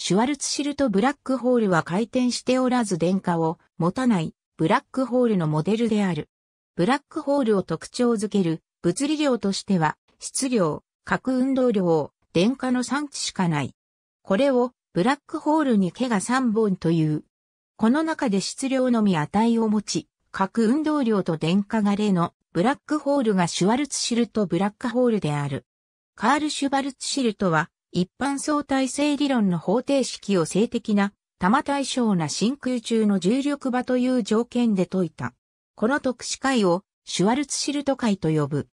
シュワルツシルトブラックホールは回転しておらず電荷を持たないブラックホールのモデルである。ブラックホールを特徴づける物理量としては質量、核運動量、電荷の産地しかない。これをブラックホールに毛が3本という。この中で質量のみ値を持ち、核運動量と電荷が例のブラックホールがシュワルツシルトブラックホールである。カール・シュワルツシルトは一般相対性理論の方程式を性的な、多摩対象な真空中の重力場という条件で解いた。この特殊解を、シュワルツシルト解と呼ぶ。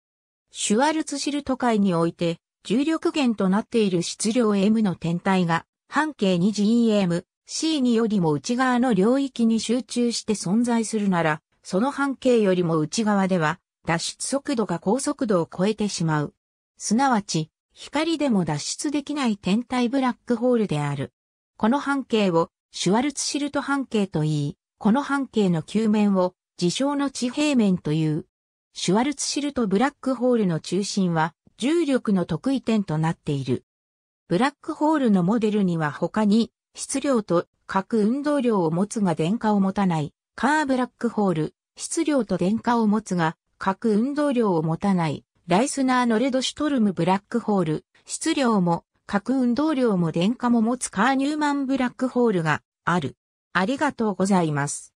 シュワルツシルト解において、重力源となっている質量 M の天体が、半径 2GEM、c によりも内側の領域に集中して存在するなら、その半径よりも内側では、脱出速度が高速度を超えてしまう。すなわち、光でも脱出できない天体ブラックホールである。この半径をシュワルツシルト半径と言い、この半径の球面を自称の地平面という。シュワルツシルトブラックホールの中心は重力の得意点となっている。ブラックホールのモデルには他に質量と核運動量を持つが電荷を持たないカーブラックホール、質量と電荷を持つが核運動量を持たないライスナーのレドシュトルムブラックホール、質量も、核運動量も電荷も持つカーニューマンブラックホールがある。ありがとうございます。